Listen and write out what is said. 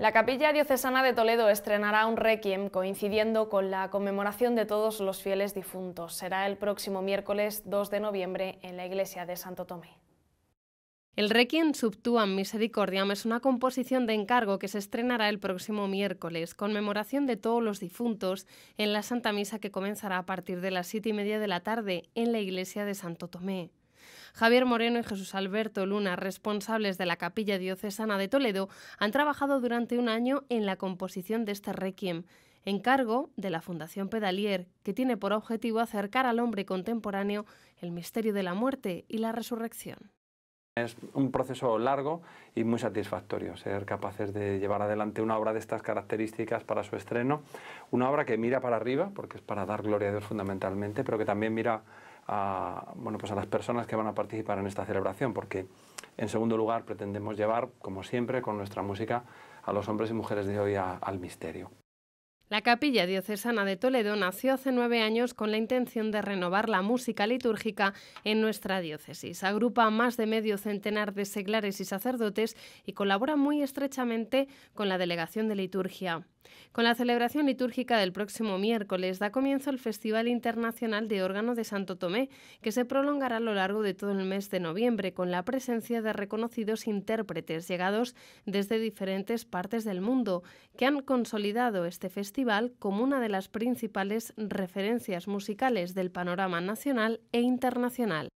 La Capilla Diocesana de Toledo estrenará un requiem coincidiendo con la conmemoración de todos los fieles difuntos. Será el próximo miércoles 2 de noviembre en la iglesia de Santo Tomé. El Requiem Subtuam Misericordiam es una composición de encargo que se estrenará el próximo miércoles, conmemoración de todos los difuntos, en la Santa Misa que comenzará a partir de las siete y media de la tarde en la iglesia de Santo Tomé. Javier Moreno y Jesús Alberto Luna, responsables de la Capilla Diocesana de Toledo, han trabajado durante un año en la composición de este requiem encargo de la Fundación Pedalier, que tiene por objetivo acercar al hombre contemporáneo el misterio de la muerte y la resurrección. Es un proceso largo y muy satisfactorio ser capaces de llevar adelante una obra de estas características para su estreno, una obra que mira para arriba, porque es para dar gloria a Dios fundamentalmente, pero que también mira a, bueno, pues a las personas que van a participar en esta celebración, porque en segundo lugar pretendemos llevar, como siempre, con nuestra música a los hombres y mujeres de hoy al misterio. La capilla diocesana de Toledo nació hace nueve años con la intención de renovar la música litúrgica en nuestra diócesis. Agrupa más de medio centenar de seglares y sacerdotes y colabora muy estrechamente con la Delegación de Liturgia. Con la celebración litúrgica del próximo miércoles da comienzo el Festival Internacional de Órgano de Santo Tomé, que se prolongará a lo largo de todo el mes de noviembre con la presencia de reconocidos intérpretes llegados desde diferentes partes del mundo que han consolidado este festival como una de las principales referencias musicales del panorama nacional e internacional.